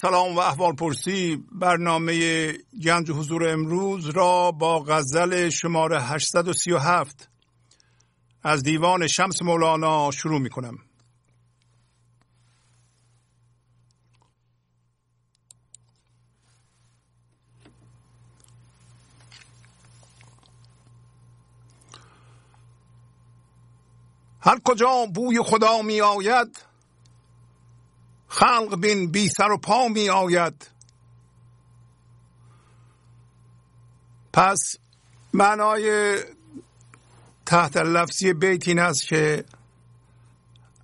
سلام و احوال پرسی برنامه گنج حضور امروز را با غزل شماره 837 از دیوان شمس مولانا شروع می کنم. هر کجا بوی خدا می آید خلق بین بی سر و پا می آید پس معنای تحت لفظی بیت این است که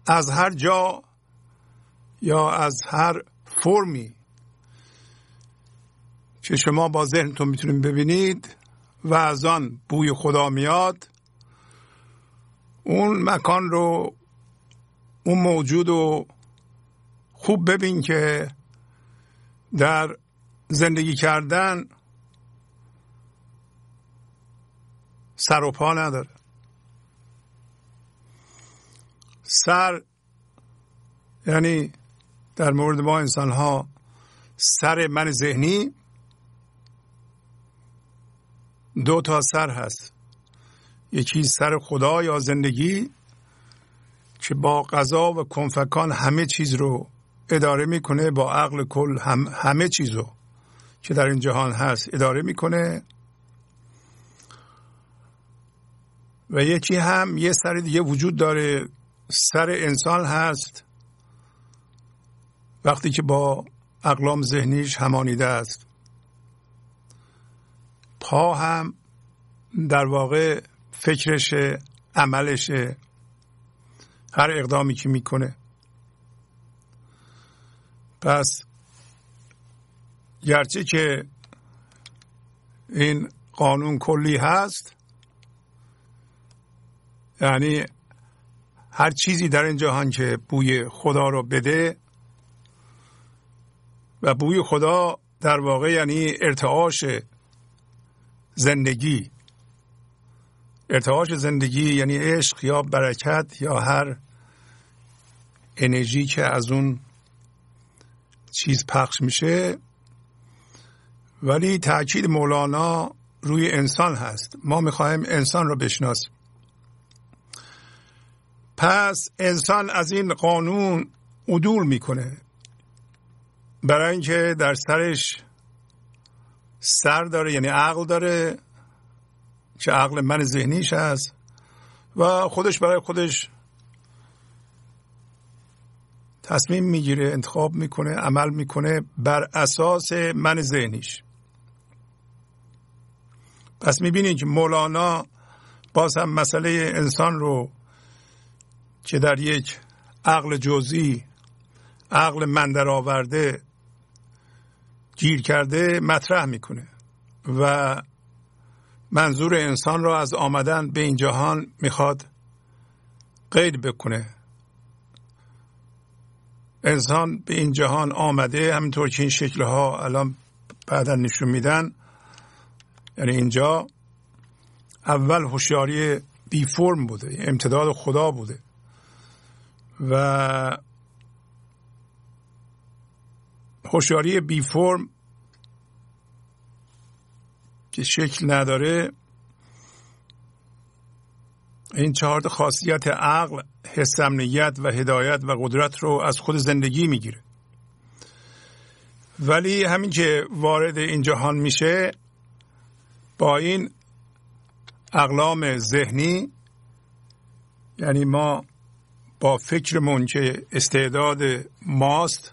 از هر جا یا از هر فرمی که شما با ذهنتون میتونید ببینید و از آن بوی خدا میاد اون مکان رو اون موجود رو خوب ببین که در زندگی کردن سر و پا نداره سر یعنی در مورد ما انسان ها سر من ذهنی دو تا سر هست یکی سر خدا یا زندگی که با قضا و کنفکان همه چیز رو اداره میکنه با عقل کل هم همه چیزو که در این جهان هست اداره میکنه و یکی هم یه سر دیگه وجود داره سر انسان هست وقتی که با اقلام ذهنیش همانیده است پا هم در واقع فکرشه عملش هر اقدامی که میکنه پس گرچه که این قانون کلی هست یعنی هر چیزی در این جهان که بوی خدا رو بده و بوی خدا در واقع یعنی ارتعاش زندگی ارتعاش زندگی یعنی عشق یا برکت یا هر انرژی که از اون چیز پخش میشه ولی تاکید مولانا روی انسان هست ما میخواهیم انسان رو بشناسیم پس انسان از این قانون عدول میکنه برای اینکه در سرش سر داره یعنی عقل داره که عقل من ذهنیش هست و خودش برای خودش تصمیم میگیره انتخاب میکنه عمل میکنه بر اساس من ذهنیش پس میبینید که مولانا باز هم مسئله انسان رو که در یک عقل جزئی عقل من آورده گیر کرده مطرح میکنه و منظور انسان را از آمدن به این جهان میخواد قید بکنه انسان به این جهان آمده همینطور که این شکلها الان بعدا نشون میدن یعنی اینجا اول هوشیاری بی فرم بوده امتداد خدا بوده و هوشیاری بی فرم که شکل نداره این چهار خاصیت عقل، حس و هدایت و قدرت رو از خود زندگی میگیره. ولی همین که وارد این جهان میشه با این اقلام ذهنی یعنی ما با فکرمون که استعداد ماست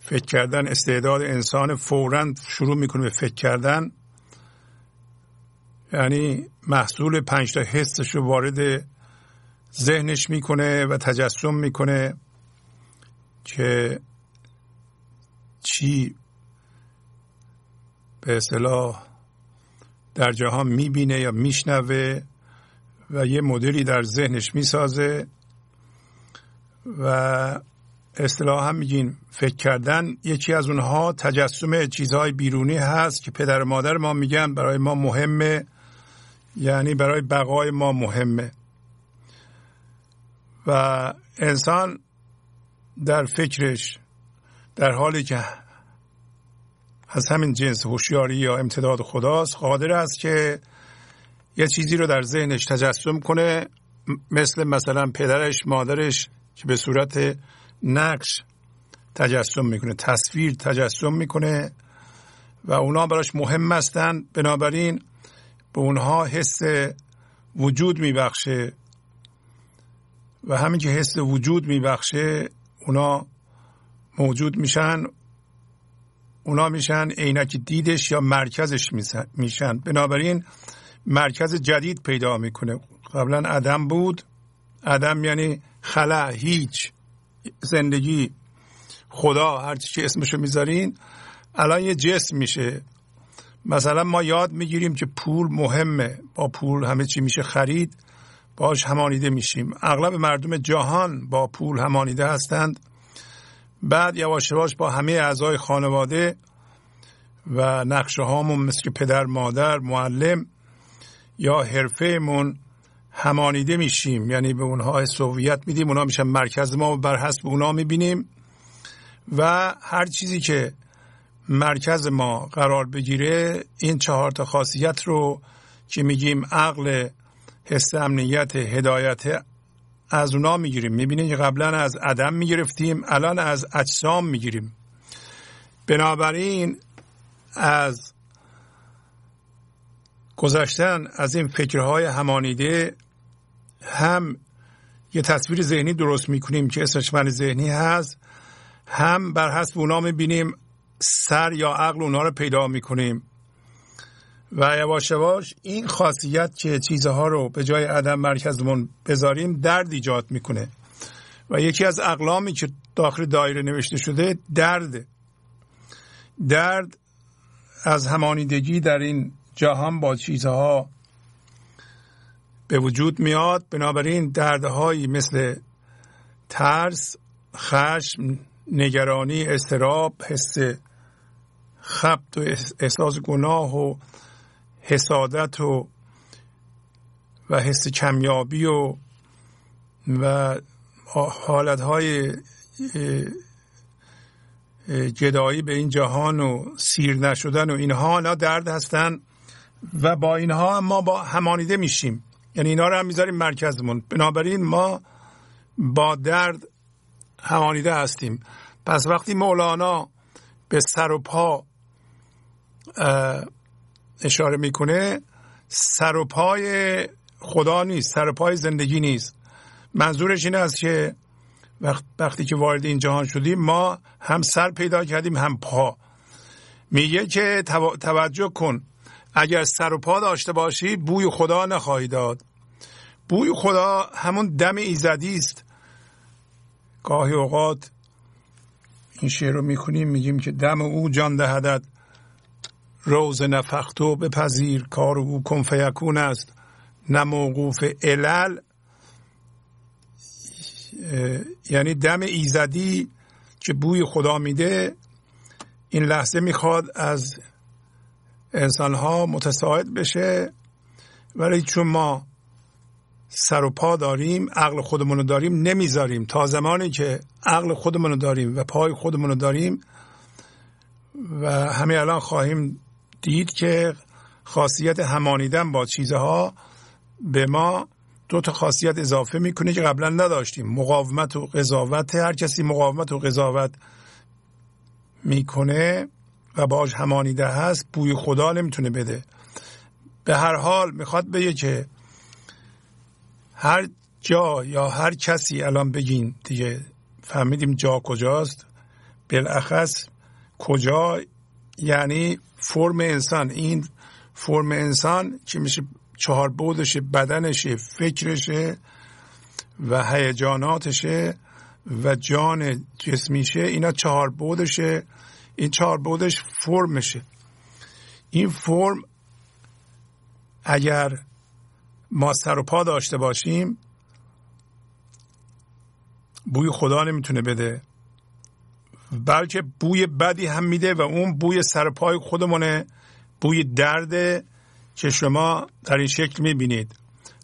فکر کردن استعداد انسان فورا شروع میکنه به فکر کردن یعنی محصول پنجتا حسش رو وارد ذهنش میکنه و تجسم میکنه که چی به اصطلاح در جهان میبینه یا میشنوه و یه مدلی در ذهنش میسازه و اصطلاحا میگین فکر کردن یکی از اونها تجسم چیزهای بیرونی هست که پدر و مادر ما میگن برای ما مهمه یعنی برای بقای ما مهمه و انسان در فکرش در حالی که از همین جنس هوشیاری یا امتداد خداست قادر است که یه چیزی رو در ذهنش تجسم کنه مثل مثلا پدرش مادرش که به صورت نقش تجسم میکنه تصویر تجسم میکنه و اونا براش مهم هستن بنابراین به اونها حس وجود میبخشه و همین که حس وجود میبخشه اونا موجود میشن اونا میشن عینک دیدش یا مرکزش میشن بنابراین مرکز جدید پیدا میکنه قبلا عدم بود عدم یعنی خلا هیچ زندگی خدا هر چی که اسمشو میذارین الان یه جسم میشه مثلا ما یاد میگیریم که پول مهمه با پول همه چی میشه خرید باش همانیده میشیم اغلب مردم جهان با پول همانیده هستند بعد یواش یواش با همه اعضای خانواده و نقشه هامون مثل پدر مادر معلم یا حرفهمون همانیده میشیم یعنی به اونها سوویت میدیم اونها میشن مرکز ما و بر حسب اونا میبینیم و هر چیزی که مرکز ما قرار بگیره این چهار تا خاصیت رو که میگیم عقل حس امنیت هدایت از اونا میگیریم میبینید که قبلا از عدم میگرفتیم الان از اجسام میگیریم بنابراین از گذشتن از این فکرهای همانیده هم یه تصویر ذهنی درست میکنیم که اسمش من ذهنی هست هم بر حسب اونا میبینیم سر یا عقل اونها رو پیدا میکنیم و یواش یواش این خاصیت که چیزها رو به جای عدم مرکزمون بذاریم درد ایجاد میکنه و یکی از اقلامی که داخل دایره نوشته شده درد درد از همانیدگی در این جهان با چیزها به وجود میاد بنابراین دردهایی مثل ترس خشم نگرانی استراب حس خبت و احساس گناه و حسادت و و حس کمیابی و و حالت های جدایی به این جهان و سیر نشدن و اینها حالا درد هستن و با اینها ما با همانیده میشیم یعنی اینا رو هم میذاریم مرکزمون بنابراین ما با درد همانیده هستیم پس وقتی مولانا به سر و پا اشاره میکنه سر و پای خدا نیست سر و پای زندگی نیست منظورش این است که وقتی که وارد این جهان شدیم ما هم سر پیدا کردیم هم پا میگه که توجه کن اگر سر و پا داشته باشی بوی خدا نخواهی داد بوی خدا همون دم ایزدی است گاهی اوقات این شعر رو میکنیم میگیم که دم او جان دهدد روز و به پذیر کار او کنفیکون است نه موقوف علل یعنی دم ایزدی که بوی خدا میده این لحظه میخواد از ها متساعد بشه ولی چون ما سر و پا داریم عقل خودمون رو داریم نمیذاریم تا زمانی که عقل خودمون رو داریم و پای خودمون رو داریم و همه الان خواهیم دید که خاصیت همانیدن با چیزها به ما دو تا خاصیت اضافه میکنه که قبلا نداشتیم مقاومت و قضاوت هر کسی مقاومت و قضاوت میکنه و باج همانیده هست بوی خدا نمیتونه بده به هر حال میخواد بگه که هر جا یا هر کسی الان بگین دیگه فهمیدیم جا کجاست بالاخص کجا یعنی فرم انسان این فرم انسان که میشه چهار بودشه بدنشه فکرشه و هیجاناتشه و جان جسمیشه اینا چهار بودشه این چهار بودش فرمشه این فرم اگر ما سر و پا داشته باشیم بوی خدا نمیتونه بده بلکه بوی بدی هم میده و اون بوی سرپای خودمونه بوی درد که شما در این شکل میبینید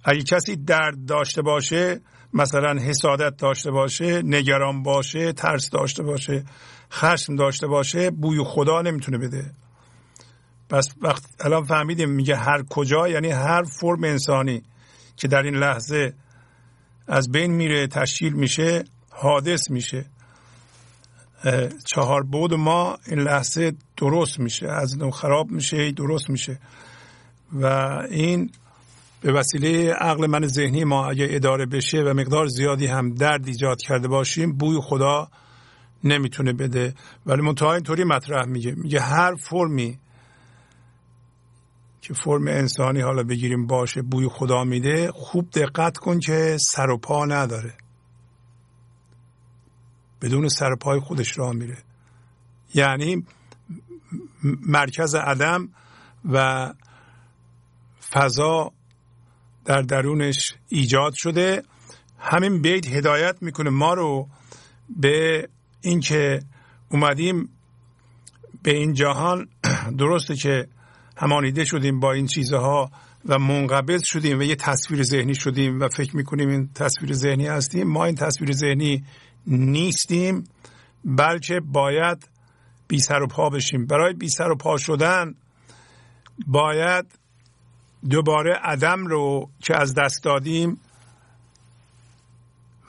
اگه کسی درد داشته باشه مثلا حسادت داشته باشه نگران باشه ترس داشته باشه خشم داشته باشه بوی خدا نمیتونه بده پس وقت الان فهمیدیم میگه هر کجا یعنی هر فرم انسانی که در این لحظه از بین میره تشکیل میشه حادث میشه چهار بود ما این لحظه درست میشه از نو خراب میشه درست میشه و این به وسیله عقل من ذهنی ما اگه اداره بشه و مقدار زیادی هم درد ایجاد کرده باشیم بوی خدا نمیتونه بده ولی منتها اینطوری مطرح میگه میگه هر فرمی که فرم انسانی حالا بگیریم باشه بوی خدا میده خوب دقت کن که سر و پا نداره بدون سرپای خودش راه میره یعنی مرکز عدم و فضا در درونش ایجاد شده همین بیت هدایت میکنه ما رو به اینکه اومدیم به این جهان درسته که همانیده شدیم با این چیزها و منقبض شدیم و یه تصویر ذهنی شدیم و فکر میکنیم این تصویر ذهنی هستیم ما این تصویر ذهنی نیستیم بلکه باید بی سر و پا بشیم برای بی سر و پا شدن باید دوباره عدم رو که از دست دادیم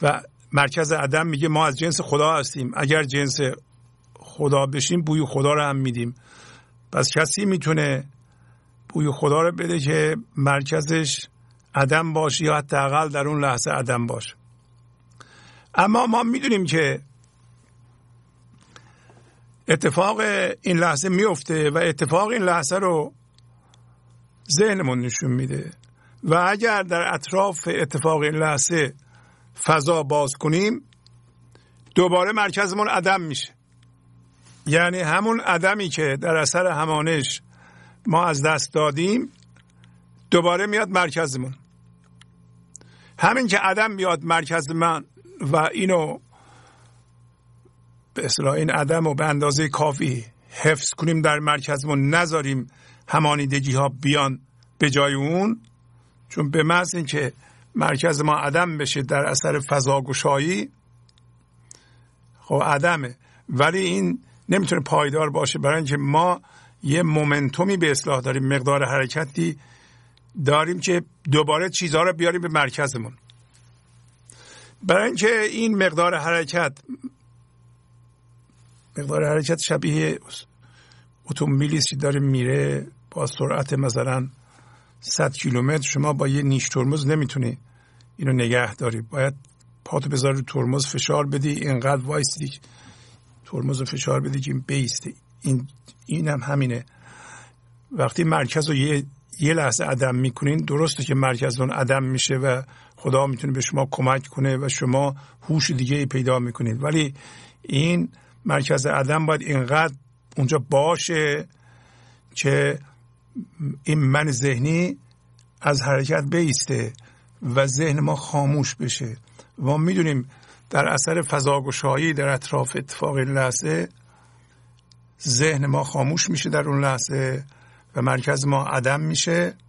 و مرکز عدم میگه ما از جنس خدا هستیم اگر جنس خدا بشیم بوی خدا رو هم میدیم پس کسی میتونه بوی خدا رو بده که مرکزش عدم باشه یا حداقل در اون لحظه عدم باشه اما ما میدونیم که اتفاق این لحظه میفته و اتفاق این لحظه رو ذهنمون نشون میده و اگر در اطراف اتفاق این لحظه فضا باز کنیم دوباره مرکزمون عدم میشه یعنی همون عدمی که در اثر همانش ما از دست دادیم دوباره میاد مرکزمون همین که عدم میاد مرکز من و اینو به اصلاح این عدم و به اندازه کافی حفظ کنیم در مرکزمون نذاریم همانیدگی ها بیان به جای اون چون به محض اینکه مرکز ما عدم بشه در اثر گشایی خب عدمه ولی این نمیتونه پایدار باشه برای اینکه ما یه مومنتومی به اصلاح داریم مقدار حرکتی داریم که دوباره چیزها رو بیاریم به مرکزمون برای اینکه این مقدار حرکت مقدار حرکت شبیه اتومبیلی است که داره میره با سرعت مثلا 100 کیلومتر شما با یه نیش ترمز نمیتونی اینو نگه داری باید پاتو بذاری ترمز فشار بدی اینقدر وایستی ترمز فشار بدی که این این اینم همینه وقتی مرکز رو یه یه لحظه عدم میکنین درسته که مرکز اون عدم میشه و خدا میتونه به شما کمک کنه و شما هوش دیگه ای پیدا میکنید ولی این مرکز عدم باید اینقدر اونجا باشه که این من ذهنی از حرکت بیسته و ذهن ما خاموش بشه و ما میدونیم در اثر فضاگشایی در اطراف اتفاق این لحظه ذهن ما خاموش میشه در اون لحظه و مرکز ما عدم میشه